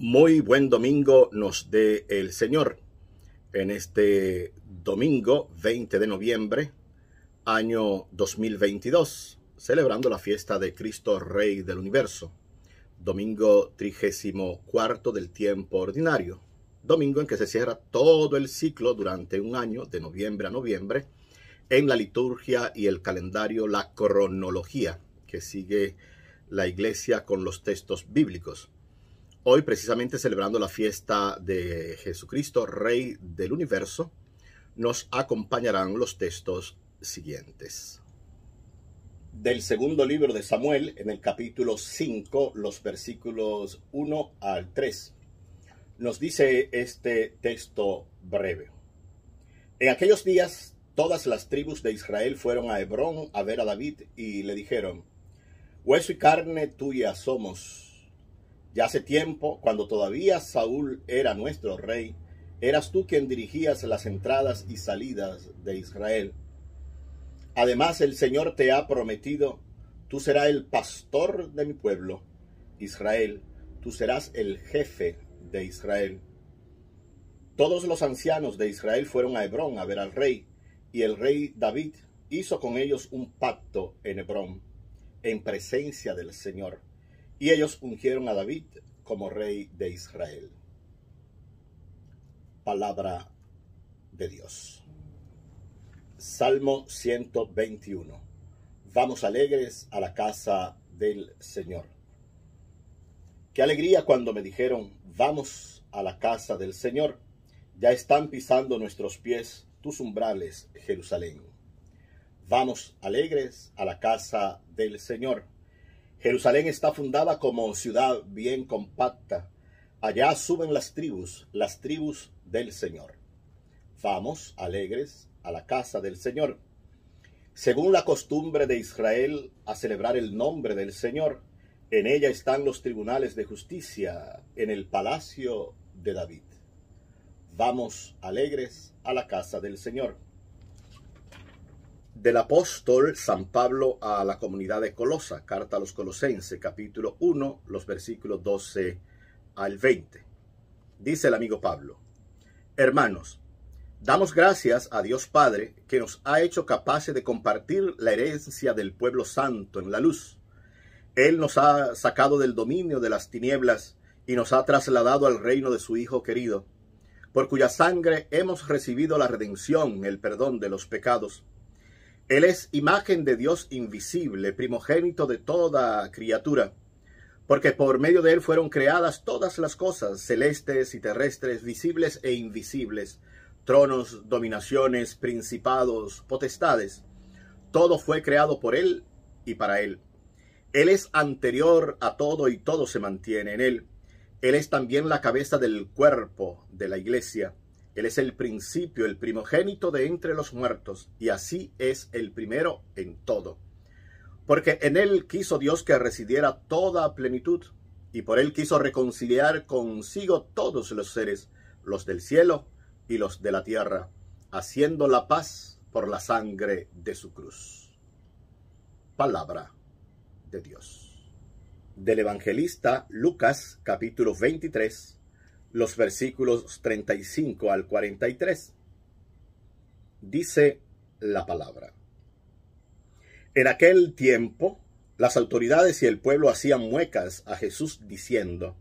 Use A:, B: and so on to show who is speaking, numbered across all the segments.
A: Muy buen domingo nos dé el Señor en este domingo 20 de noviembre, año 2022, celebrando la fiesta de Cristo Rey del Universo, domingo 34 del tiempo ordinario, domingo en que se cierra todo el ciclo durante un año, de noviembre a noviembre, en la liturgia y el calendario, la cronología que sigue la iglesia con los textos bíblicos Hoy precisamente celebrando la fiesta de Jesucristo, Rey del Universo, nos acompañarán los textos siguientes. Del segundo libro de Samuel, en el capítulo 5, los versículos 1 al 3, nos dice este texto breve. En aquellos días, todas las tribus de Israel fueron a Hebrón a ver a David y le dijeron, Hueso y carne tuya somos hace tiempo, cuando todavía Saúl era nuestro rey, eras tú quien dirigías las entradas y salidas de Israel. Además, el Señor te ha prometido, tú serás el pastor de mi pueblo, Israel, tú serás el jefe de Israel. Todos los ancianos de Israel fueron a Hebrón a ver al rey, y el rey David hizo con ellos un pacto en Hebrón, en presencia del Señor y ellos ungieron a David como rey de Israel. Palabra de Dios. Salmo 121. Vamos alegres a la casa del Señor. Qué alegría cuando me dijeron, vamos a la casa del Señor. Ya están pisando nuestros pies tus umbrales, Jerusalén. Vamos alegres a la casa del Señor Jerusalén está fundada como ciudad bien compacta. Allá suben las tribus, las tribus del Señor. Vamos, alegres, a la casa del Señor. Según la costumbre de Israel, a celebrar el nombre del Señor. En ella están los tribunales de justicia, en el palacio de David. Vamos, alegres, a la casa del Señor del apóstol San Pablo a la comunidad de Colosa, carta a los colosenses, capítulo 1, los versículos 12 al 20. Dice el amigo Pablo, hermanos, damos gracias a Dios Padre que nos ha hecho capaces de compartir la herencia del pueblo santo en la luz. Él nos ha sacado del dominio de las tinieblas y nos ha trasladado al reino de su Hijo querido, por cuya sangre hemos recibido la redención, el perdón de los pecados él es imagen de Dios invisible, primogénito de toda criatura, porque por medio de Él fueron creadas todas las cosas, celestes y terrestres, visibles e invisibles, tronos, dominaciones, principados, potestades. Todo fue creado por Él y para Él. Él es anterior a todo y todo se mantiene en Él. Él es también la cabeza del cuerpo de la iglesia él es el principio, el primogénito de entre los muertos, y así es el primero en todo. Porque en Él quiso Dios que residiera toda plenitud, y por Él quiso reconciliar consigo todos los seres, los del cielo y los de la tierra, haciendo la paz por la sangre de su cruz. Palabra de Dios. Del evangelista Lucas capítulo 23 los versículos 35 al 43. Dice la palabra. En aquel tiempo, las autoridades y el pueblo hacían muecas a Jesús diciendo,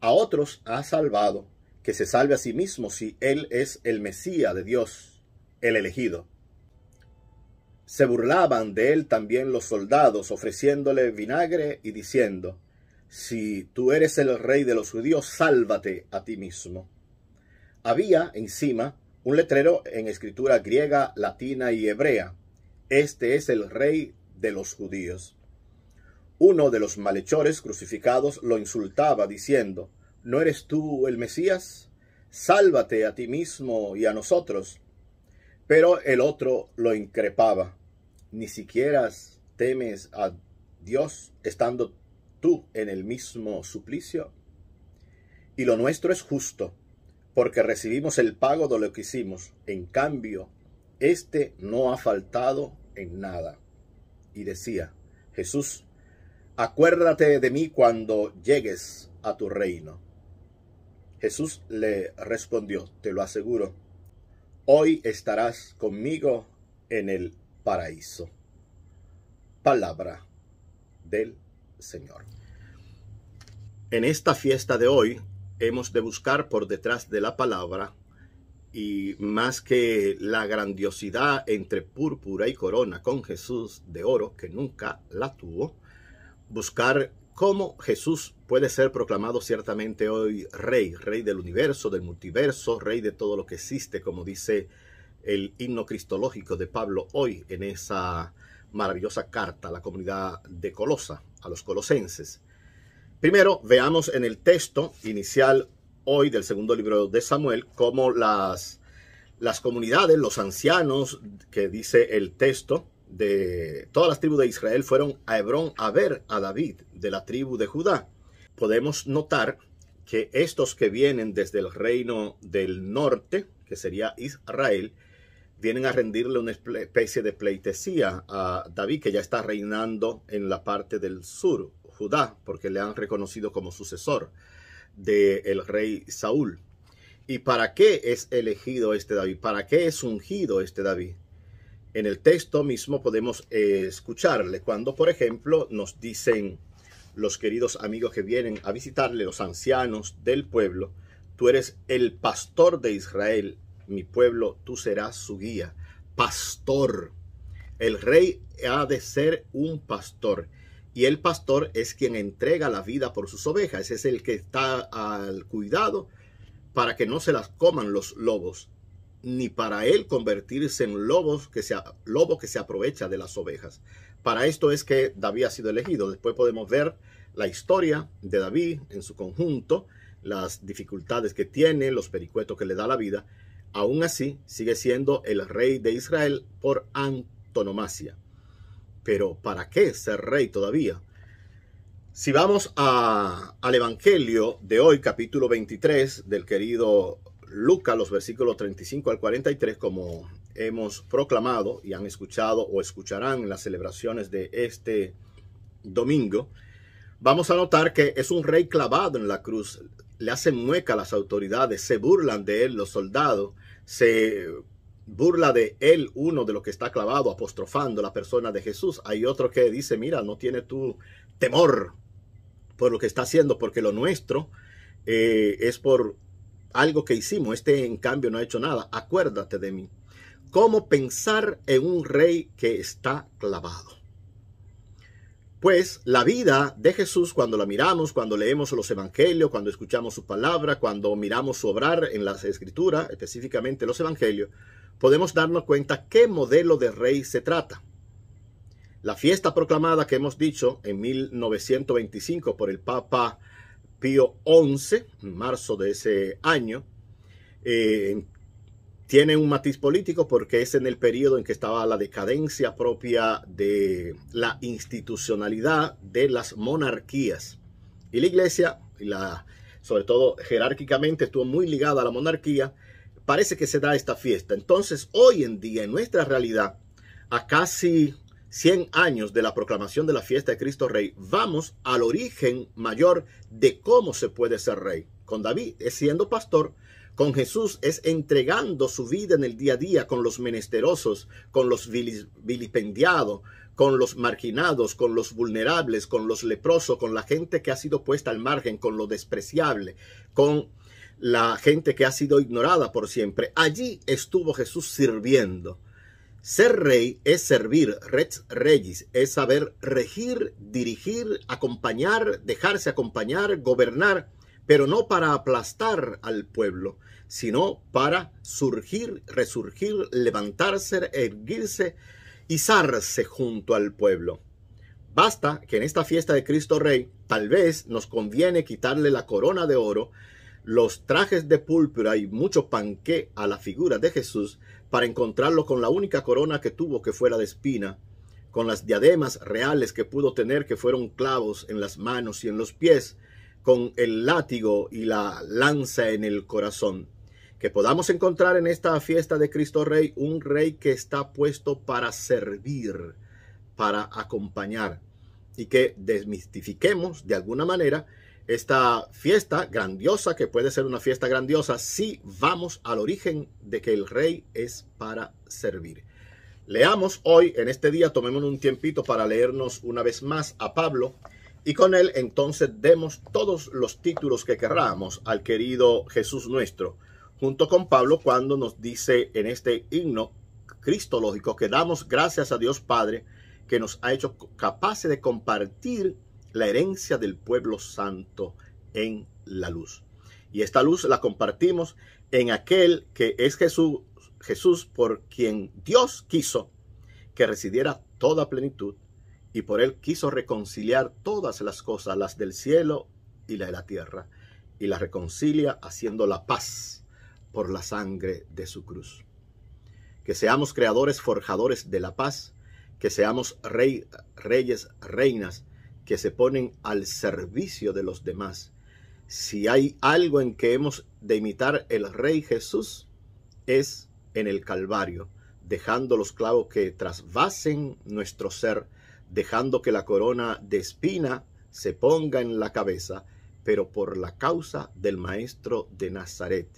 A: a otros ha salvado, que se salve a sí mismo si él es el Mesías de Dios, el elegido. Se burlaban de él también los soldados, ofreciéndole vinagre y diciendo, si tú eres el rey de los judíos, sálvate a ti mismo. Había encima un letrero en escritura griega, latina y hebrea. Este es el rey de los judíos. Uno de los malhechores crucificados lo insultaba diciendo, ¿no eres tú el Mesías? Sálvate a ti mismo y a nosotros. Pero el otro lo increpaba. Ni siquiera temes a Dios estando en el mismo suplicio? Y lo nuestro es justo, porque recibimos el pago de lo que hicimos. En cambio, éste no ha faltado en nada. Y decía, Jesús, acuérdate de mí cuando llegues a tu reino. Jesús le respondió, te lo aseguro, hoy estarás conmigo en el paraíso. Palabra del Señor. En esta fiesta de hoy hemos de buscar por detrás de la palabra y más que la grandiosidad entre púrpura y corona con Jesús de oro que nunca la tuvo, buscar cómo Jesús puede ser proclamado ciertamente hoy rey, rey del universo, del multiverso, rey de todo lo que existe, como dice el himno cristológico de Pablo hoy en esa maravillosa carta a la comunidad de Colosa a los colosenses. Primero, veamos en el texto inicial hoy del segundo libro de Samuel cómo las, las comunidades, los ancianos, que dice el texto, de todas las tribus de Israel fueron a Hebrón a ver a David de la tribu de Judá. Podemos notar que estos que vienen desde el reino del norte, que sería Israel, vienen a rendirle una especie de pleitesía a David, que ya está reinando en la parte del sur, Judá, porque le han reconocido como sucesor del rey Saúl. ¿Y para qué es elegido este David? ¿Para qué es ungido este David? En el texto mismo podemos eh, escucharle cuando, por ejemplo, nos dicen los queridos amigos que vienen a visitarle, los ancianos del pueblo, tú eres el pastor de Israel, mi pueblo, tú serás su guía. Pastor. El rey ha de ser un pastor. Y el pastor es quien entrega la vida por sus ovejas. es el que está al cuidado para que no se las coman los lobos, ni para él convertirse en lobos que lobo que se aprovecha de las ovejas. Para esto es que David ha sido elegido. Después podemos ver la historia de David en su conjunto, las dificultades que tiene, los pericuetos que le da la vida aún así sigue siendo el rey de Israel por antonomasia. Pero ¿para qué ser rey todavía? Si vamos al Evangelio de hoy, capítulo 23 del querido Lucas, los versículos 35 al 43, como hemos proclamado y han escuchado o escucharán en las celebraciones de este domingo, vamos a notar que es un rey clavado en la cruz. Le hacen mueca a las autoridades, se burlan de él los soldados se burla de él, uno de lo que está clavado, apostrofando la persona de Jesús. Hay otro que dice, mira, no tiene tu temor por lo que está haciendo, porque lo nuestro eh, es por algo que hicimos. Este, en cambio, no ha hecho nada. Acuérdate de mí. ¿Cómo pensar en un rey que está clavado? Pues la vida de Jesús, cuando la miramos, cuando leemos los evangelios, cuando escuchamos su palabra, cuando miramos su obrar en las escrituras, específicamente los evangelios, podemos darnos cuenta qué modelo de rey se trata. La fiesta proclamada que hemos dicho en 1925 por el Papa Pío XI, en marzo de ese año, en eh, tiene un matiz político porque es en el periodo en que estaba la decadencia propia de la institucionalidad de las monarquías. Y la iglesia, y la, sobre todo jerárquicamente, estuvo muy ligada a la monarquía. Parece que se da esta fiesta. Entonces, hoy en día, en nuestra realidad, a casi 100 años de la proclamación de la fiesta de Cristo Rey, vamos al origen mayor de cómo se puede ser rey. Con David siendo pastor, con Jesús es entregando su vida en el día a día con los menesterosos, con los vilipendiados, con los marginados, con los vulnerables, con los leprosos, con la gente que ha sido puesta al margen, con lo despreciable, con la gente que ha sido ignorada por siempre. Allí estuvo Jesús sirviendo. Ser rey es servir, rex regis, es saber regir, dirigir, acompañar, dejarse acompañar, gobernar pero no para aplastar al pueblo, sino para surgir, resurgir, levantarse, erguirse, y izarse junto al pueblo. Basta que en esta fiesta de Cristo Rey tal vez nos conviene quitarle la corona de oro, los trajes de púrpura y mucho panqué a la figura de Jesús para encontrarlo con la única corona que tuvo que fuera de espina, con las diademas reales que pudo tener que fueron clavos en las manos y en los pies, con el látigo y la lanza en el corazón. Que podamos encontrar en esta fiesta de Cristo Rey un rey que está puesto para servir, para acompañar y que desmistifiquemos de alguna manera esta fiesta grandiosa, que puede ser una fiesta grandiosa, si vamos al origen de que el rey es para servir. Leamos hoy, en este día, tomemos un tiempito para leernos una vez más a Pablo y con él entonces demos todos los títulos que querramos al querido Jesús nuestro, junto con Pablo cuando nos dice en este himno cristológico que damos gracias a Dios Padre que nos ha hecho capaces de compartir la herencia del pueblo santo en la luz. Y esta luz la compartimos en aquel que es Jesús, Jesús por quien Dios quiso que residiera toda plenitud y por él quiso reconciliar todas las cosas, las del cielo y la de la tierra, y las reconcilia haciendo la paz por la sangre de su cruz. Que seamos creadores forjadores de la paz, que seamos rey, reyes, reinas, que se ponen al servicio de los demás. Si hay algo en que hemos de imitar el Rey Jesús, es en el Calvario, dejando los clavos que trasvasen nuestro ser dejando que la corona de espina se ponga en la cabeza, pero por la causa del maestro de Nazaret.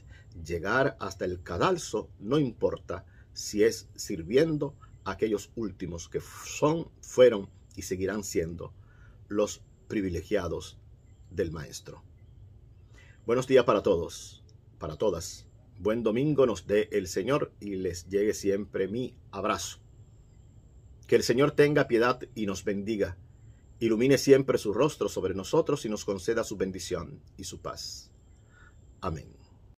A: Llegar hasta el cadalso no importa si es sirviendo a aquellos últimos que son, fueron y seguirán siendo los privilegiados del maestro. Buenos días para todos, para todas. Buen domingo nos dé el Señor y les llegue siempre mi abrazo. Que el Señor tenga piedad y nos bendiga. Ilumine siempre su rostro sobre nosotros y nos conceda su bendición y su paz. Amén.